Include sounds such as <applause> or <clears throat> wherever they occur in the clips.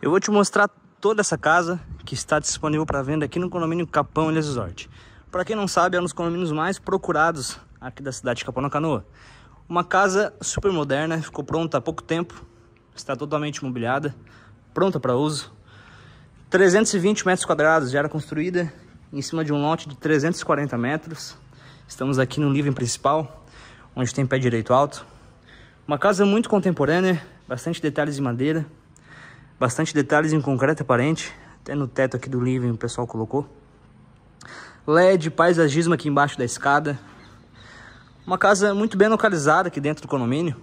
Eu vou te mostrar toda essa casa que está disponível para venda aqui no condomínio Capão Ilhas Resort. Para quem não sabe, é um dos condomínios mais procurados aqui da cidade de Capão na Canoa. Uma casa super moderna, ficou pronta há pouco tempo, está totalmente mobiliada, pronta para uso. 320 metros quadrados, já era construída em cima de um lote de 340 metros. Estamos aqui no living principal, onde tem pé direito alto. Uma casa muito contemporânea, bastante detalhes de madeira, Bastante detalhes em concreto aparente. Até no teto aqui do living o pessoal colocou. LED, paisagismo aqui embaixo da escada. Uma casa muito bem localizada aqui dentro do condomínio.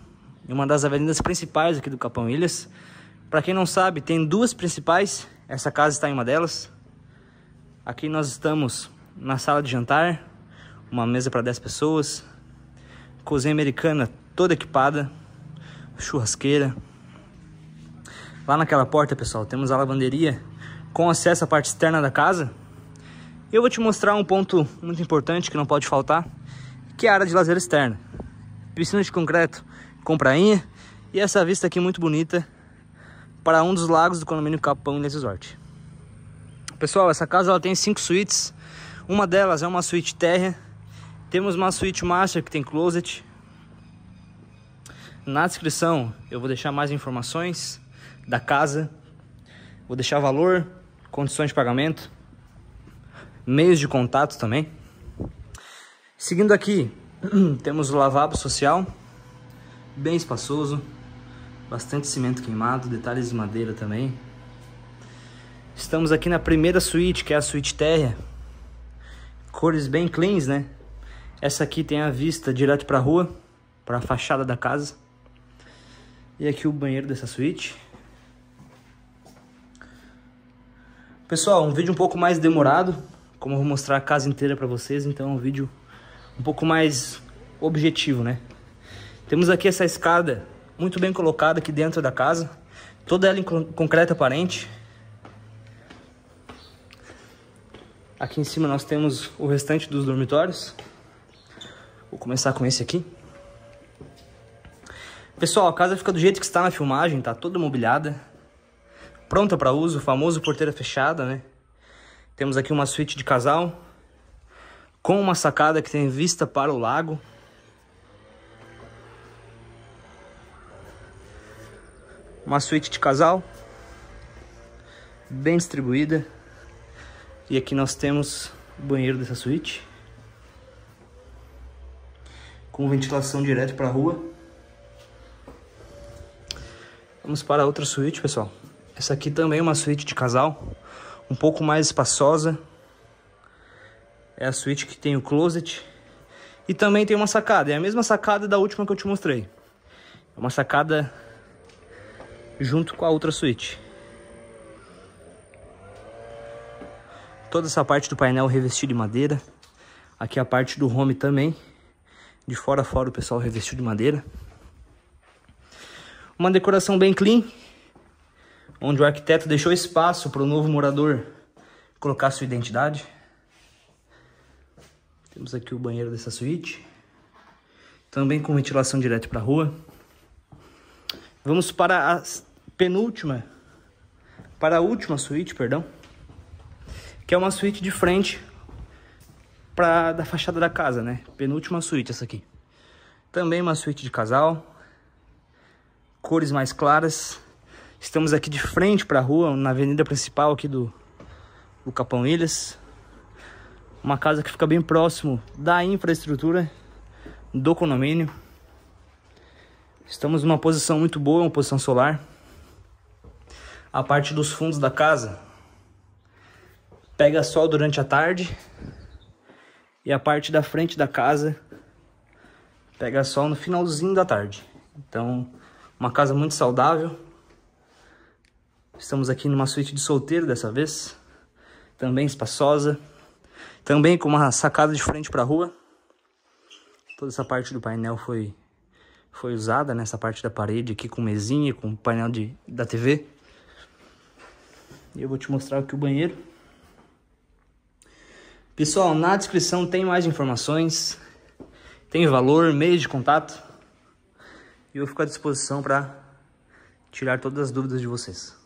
Em uma das avenidas principais aqui do Capão Ilhas. Para quem não sabe, tem duas principais. Essa casa está em uma delas. Aqui nós estamos na sala de jantar. Uma mesa para 10 pessoas. Cozinha americana toda equipada. Churrasqueira. Lá naquela porta, pessoal, temos a lavanderia com acesso à parte externa da casa. Eu vou te mostrar um ponto muito importante que não pode faltar, que é a área de lazer externa. Piscina de concreto com prainha e essa vista aqui muito bonita para um dos lagos do condomínio Capão Ilhas Resort. Pessoal, essa casa ela tem cinco suítes. Uma delas é uma suíte térrea. Temos uma suíte master que tem closet. Na descrição eu vou deixar mais informações da casa, vou deixar valor, condições de pagamento, meios de contato também. Seguindo aqui, <clears throat> temos o lavabo social, bem espaçoso, bastante cimento queimado, detalhes de madeira também. Estamos aqui na primeira suíte, que é a suíte térrea. Cores bem cleans, né? Essa aqui tem a vista direto para a rua, para a fachada da casa. E aqui o banheiro dessa suíte. Pessoal, um vídeo um pouco mais demorado, como eu vou mostrar a casa inteira para vocês, então é um vídeo um pouco mais objetivo, né? Temos aqui essa escada muito bem colocada aqui dentro da casa, toda ela em concreto aparente. Aqui em cima nós temos o restante dos dormitórios. Vou começar com esse aqui. Pessoal, a casa fica do jeito que está na filmagem, tá toda mobiliada pronta para uso, famoso porteira fechada, né? Temos aqui uma suíte de casal com uma sacada que tem vista para o lago. Uma suíte de casal bem distribuída. E aqui nós temos o banheiro dessa suíte. Com ventilação direto para a rua. Vamos para outra suíte, pessoal. Essa aqui também é uma suíte de casal, um pouco mais espaçosa. É a suíte que tem o closet e também tem uma sacada. É a mesma sacada da última que eu te mostrei. É uma sacada junto com a outra suíte. Toda essa parte do painel revestido de madeira. Aqui a parte do home também. De fora a fora o pessoal revestiu de madeira. Uma decoração bem clean onde o arquiteto deixou espaço para o novo morador colocar sua identidade. Temos aqui o banheiro dessa suíte, também com ventilação direta para a rua. Vamos para a penúltima, para a última suíte, perdão, que é uma suíte de frente para da fachada da casa, né? Penúltima suíte essa aqui. Também uma suíte de casal, cores mais claras, Estamos aqui de frente para a rua, na avenida principal aqui do, do Capão Ilhas. Uma casa que fica bem próximo da infraestrutura do condomínio. Estamos numa posição muito boa, uma posição solar. A parte dos fundos da casa pega sol durante a tarde. E a parte da frente da casa pega sol no finalzinho da tarde. Então, uma casa muito saudável. Estamos aqui numa suíte de solteiro dessa vez, também espaçosa, também com uma sacada de frente para a rua. Toda essa parte do painel foi foi usada nessa né? parte da parede aqui com mesinha, com painel de, da TV. E eu vou te mostrar aqui o banheiro. Pessoal, na descrição tem mais informações, tem valor, meio de contato. E eu fico à disposição para tirar todas as dúvidas de vocês.